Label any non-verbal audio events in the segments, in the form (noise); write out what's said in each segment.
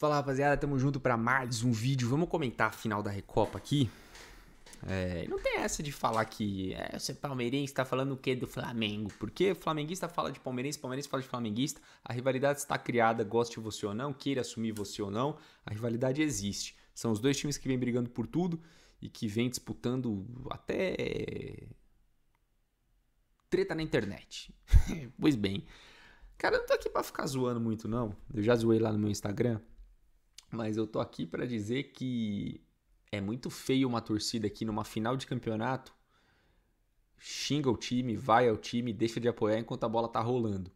Fala rapaziada, tamo junto para mais um vídeo. Vamos comentar a final da Recopa aqui. É, não tem essa de falar que é, você é palmeirense, tá falando o que do Flamengo? Porque flamenguista fala de palmeirense, palmeirense fala de flamenguista. A rivalidade está criada, goste você ou não, queira assumir você ou não, a rivalidade existe. São os dois times que vêm brigando por tudo e que vêm disputando até treta na internet. (laughs) pois bem, cara, eu não tô aqui pra ficar zoando muito, não. Eu já zoei lá no meu Instagram mas eu tô aqui para dizer que é muito feio uma torcida que numa final de campeonato xinga o time, vai ao time, deixa de apoiar enquanto a bola tá rolando.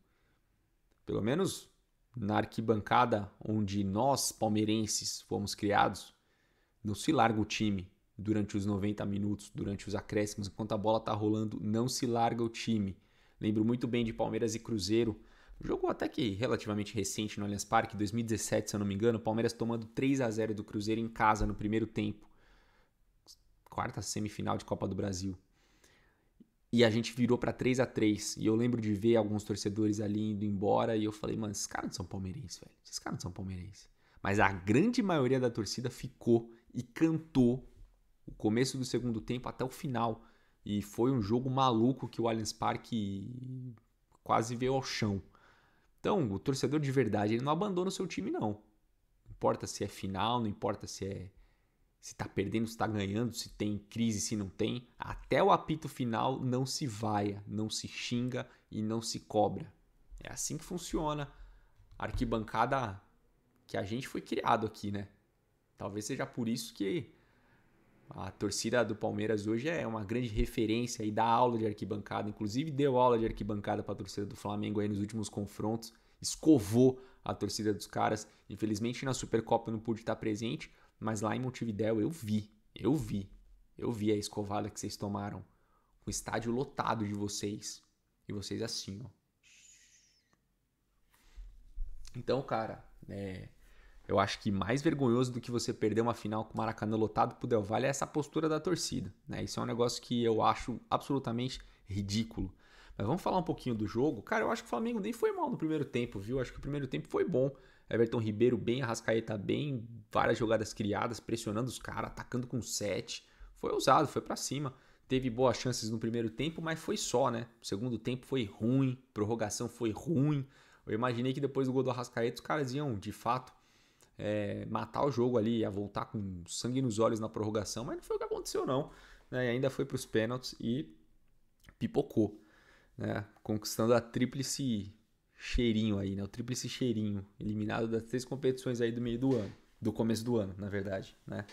Pelo menos na arquibancada onde nós, palmeirenses, fomos criados, não se larga o time durante os 90 minutos, durante os acréscimos, enquanto a bola tá rolando, não se larga o time. Lembro muito bem de Palmeiras e Cruzeiro Jogo até que relativamente recente no Allianz Parque, 2017, se eu não me engano, Palmeiras tomando 3 a 0 do Cruzeiro em casa no primeiro tempo. Quarta semifinal de Copa do Brasil. E a gente virou para 3 a 3 E eu lembro de ver alguns torcedores ali indo embora. E eu falei, mano, esses caras não são palmeirenses, velho. Esses caras não são palmeirenses. Mas a grande maioria da torcida ficou e cantou o começo do segundo tempo até o final. E foi um jogo maluco que o Allianz Parque quase veio ao chão. Então, o torcedor de verdade, ele não abandona o seu time, não. Não importa se é final, não importa se é se tá perdendo, se tá ganhando, se tem crise, se não tem. Até o apito final não se vaia, não se xinga e não se cobra. É assim que funciona a arquibancada que a gente foi criado aqui, né? Talvez seja por isso que a torcida do Palmeiras hoje é uma grande referência e dá aula de arquibancada, inclusive deu aula de arquibancada para a torcida do Flamengo aí nos últimos confrontos, escovou a torcida dos caras. Infelizmente na Supercopa eu não pude estar presente, mas lá em Montevidéu eu vi, eu vi, eu vi a escovada que vocês tomaram, o estádio lotado de vocês e vocês assim, ó. Então, cara, é, eu acho que mais vergonhoso do que você perder uma final com o Maracanã lotado pro Del Valle é essa postura da torcida. Né? Isso é um negócio que eu acho absolutamente ridículo. Mas vamos falar um pouquinho do jogo. Cara, eu acho que o Flamengo nem foi mal no primeiro tempo, viu? Acho que o primeiro tempo foi bom. Everton Ribeiro bem, Arrascaeta bem, várias jogadas criadas, pressionando os caras, atacando com 7. Foi ousado, foi para cima. Teve boas chances no primeiro tempo, mas foi só, né? O segundo tempo foi ruim, prorrogação foi ruim. Eu imaginei que depois do gol do Arrascaeta os caras iam, de fato, é, matar o jogo ali, ia voltar com sangue nos olhos na prorrogação, mas não foi o que aconteceu, não. Né? E ainda foi para os pênaltis e pipocou, né? conquistando a tríplice cheirinho aí, né? o tríplice cheirinho, eliminado das três competições aí do meio do ano, do começo do ano, na verdade. Né?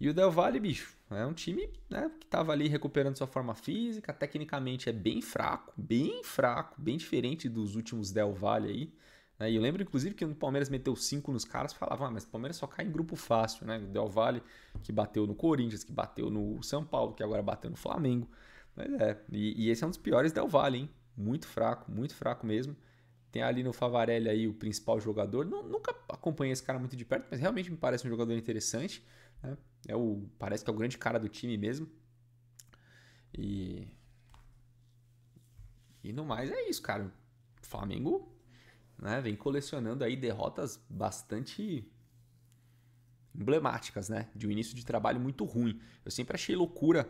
E o Del Valle, bicho, é um time né, que estava ali recuperando sua forma física, tecnicamente é bem fraco, bem fraco, bem diferente dos últimos Del Valle aí. Né? E eu lembro, inclusive, que quando o Palmeiras meteu cinco nos caras, falava ah, mas o Palmeiras só cai em grupo fácil, né? O Del Valle, que bateu no Corinthians, que bateu no São Paulo, que agora bateu no Flamengo. Mas é, e, e esse é um dos piores Del Valle, hein? Muito fraco, muito fraco mesmo. Tem ali no Favarelli aí o principal jogador. Não, nunca acompanhei esse cara muito de perto, mas realmente me parece um jogador interessante. Né? É o, parece que é o grande cara do time mesmo. E. E no mais é isso, cara. Flamengo né? Vem colecionando aí derrotas bastante emblemáticas, né? De um início de trabalho muito ruim. Eu sempre achei loucura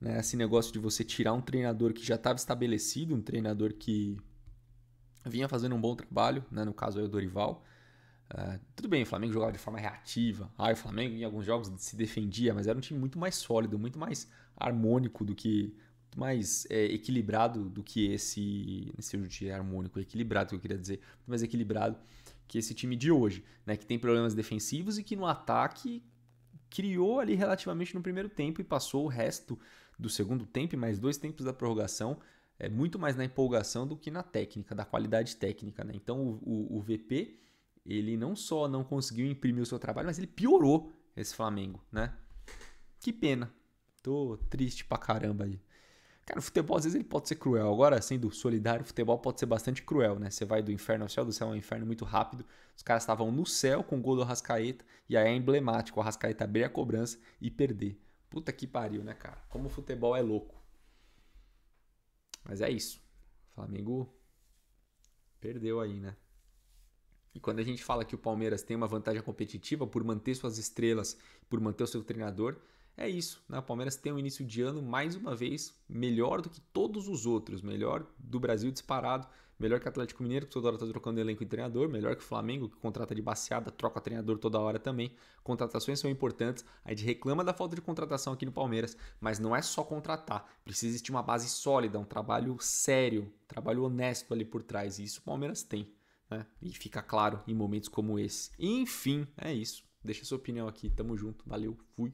né? esse negócio de você tirar um treinador que já estava estabelecido, um treinador que vinha fazendo um bom trabalho, né? No caso aí o Dorival. Uh, tudo bem, o Flamengo jogava de forma reativa. Ah, o Flamengo em alguns jogos se defendia, mas era um time muito mais sólido, muito mais harmônico do que mais é, equilibrado do que esse, esse de harmônico, equilibrado que eu queria dizer, muito mais equilibrado que esse time de hoje, né, que tem problemas defensivos e que no ataque criou ali relativamente no primeiro tempo e passou o resto do segundo tempo e mais dois tempos da prorrogação é muito mais na empolgação do que na técnica, da qualidade técnica, né? Então o, o, o VP ele não só não conseguiu imprimir o seu trabalho, mas ele piorou esse Flamengo, né? Que pena. Tô triste pra caramba aí. Cara, o futebol às vezes ele pode ser cruel. Agora, sendo solidário, o futebol pode ser bastante cruel, né? Você vai do inferno ao céu, do céu ao inferno muito rápido. Os caras estavam no céu com o gol do Rascaeta e aí é emblemático o Rascaeta abrir a cobrança e perder. Puta que pariu, né, cara? Como o futebol é louco. Mas é isso. O Flamengo perdeu aí, né? E quando a gente fala que o Palmeiras tem uma vantagem competitiva por manter suas estrelas, por manter o seu treinador, é isso, né? O Palmeiras tem um início de ano, mais uma vez, melhor do que todos os outros, melhor do Brasil disparado, melhor que o Atlético Mineiro, que toda hora está trocando elenco e treinador, melhor que o Flamengo, que contrata de baseada, troca treinador toda hora também. Contratações são importantes, a gente reclama da falta de contratação aqui no Palmeiras, mas não é só contratar, precisa existir uma base sólida, um trabalho sério, um trabalho honesto ali por trás, e isso o Palmeiras tem, né? E fica claro em momentos como esse. Enfim, é isso. Deixa sua opinião aqui, tamo junto, valeu, fui.